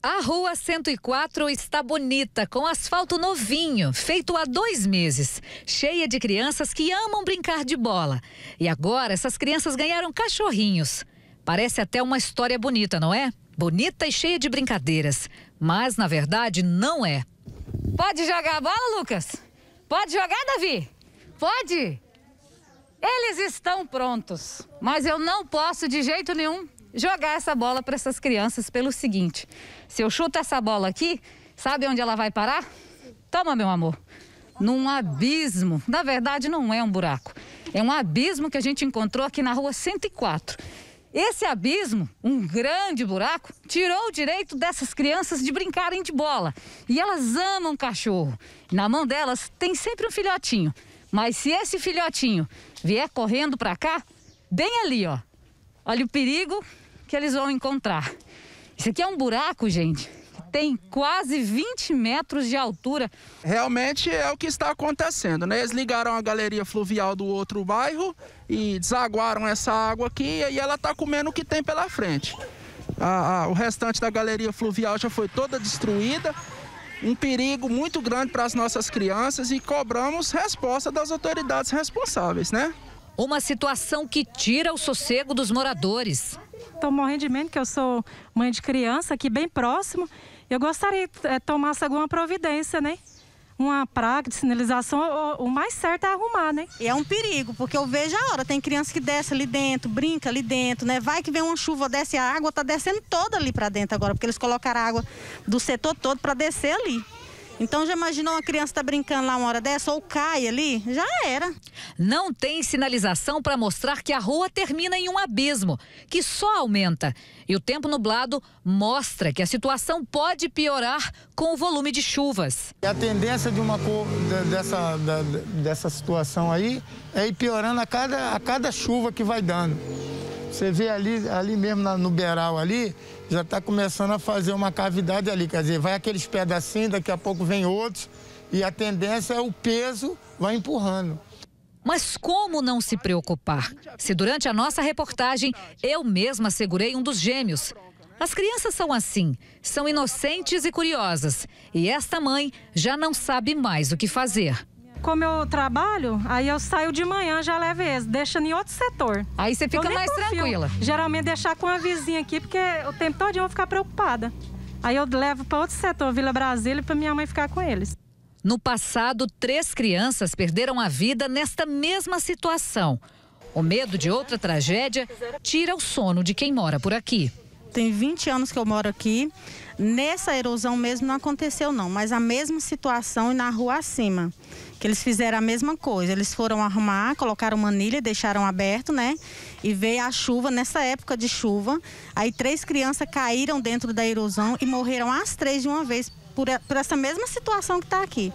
A Rua 104 está bonita, com asfalto novinho, feito há dois meses, cheia de crianças que amam brincar de bola. E agora essas crianças ganharam cachorrinhos. Parece até uma história bonita, não é? Bonita e cheia de brincadeiras. Mas, na verdade, não é. Pode jogar a bola, Lucas? Pode jogar, Davi? Pode? Eles estão prontos, mas eu não posso de jeito nenhum jogar essa bola para essas crianças pelo seguinte: se eu chuto essa bola aqui, sabe onde ela vai parar? Toma, meu amor. Num abismo. Na verdade, não é um buraco. É um abismo que a gente encontrou aqui na rua 104. Esse abismo, um grande buraco, tirou o direito dessas crianças de brincarem de bola. E elas amam cachorro. Na mão delas tem sempre um filhotinho. Mas se esse filhotinho vier correndo para cá, bem ali, ó, Olha o perigo que eles vão encontrar. Isso aqui é um buraco, gente. Tem quase 20 metros de altura. Realmente é o que está acontecendo, né? Eles ligaram a galeria fluvial do outro bairro e desaguaram essa água aqui e ela está comendo o que tem pela frente. o restante da galeria fluvial já foi toda destruída. Um perigo muito grande para as nossas crianças e cobramos resposta das autoridades responsáveis, né? Uma situação que tira o sossego dos moradores. Estou morrendo de medo que eu sou mãe de criança aqui bem próximo. Eu gostaria que é, tomasse alguma providência, né? uma praga de sinalização, o, mais certo é arrumar, né? E é um perigo, porque eu vejo a hora, tem criança que desce ali dentro, brinca ali dentro, né? Vai que vem uma chuva, desce a água, tá descendo toda ali para dentro agora, porque eles colocaram a água do setor todo para descer ali. Então já imaginou uma criança tá brincando lá uma hora dessa ou cai ali? Já era. Não tem sinalização para mostrar que a rua termina em um abismo, que só aumenta. E o tempo nublado mostra que a situação pode piorar com o volume de chuvas. A tendência de uma cor, dessa, dessa situação aí é ir piorando a cada, a cada chuva que vai dando. Você vê ali, ali mesmo na, no beiral ali, já está começando a fazer uma cavidade ali. Quer dizer, vai aqueles pedacinhos, daqui a pouco vem outros. E a tendência é o peso vai empurrando. Mas como não se preocupar? Se durante a nossa reportagem eu mesma segurei um dos gêmeos. As crianças são assim, são inocentes e curiosas. E esta mãe já não sabe mais o que fazer como eu trabalho, aí eu saio de manhã, já levo eles, deixa em outro setor. Aí você fica mais confio. tranquila. Geralmente deixar com a vizinha aqui, porque o tempo todo eu vou ficar preocupada. Aí eu levo para outro setor, Vila Brasília, para minha mãe ficar com eles. No passado, três crianças perderam a vida nesta mesma situação. O medo de outra tragédia tira o sono de quem mora por aqui tem 20 anos que eu moro aqui. Nessa erosão mesmo não aconteceu não, mas a mesma situação e na rua acima, que eles fizeram a mesma coisa. Eles foram arrumar, colocaram manilha, deixaram aberto, né? E veio a chuva nessa época de chuva. Aí três crianças caíram dentro da erosão e morreram as três de uma vez por, por essa mesma situação que está aqui.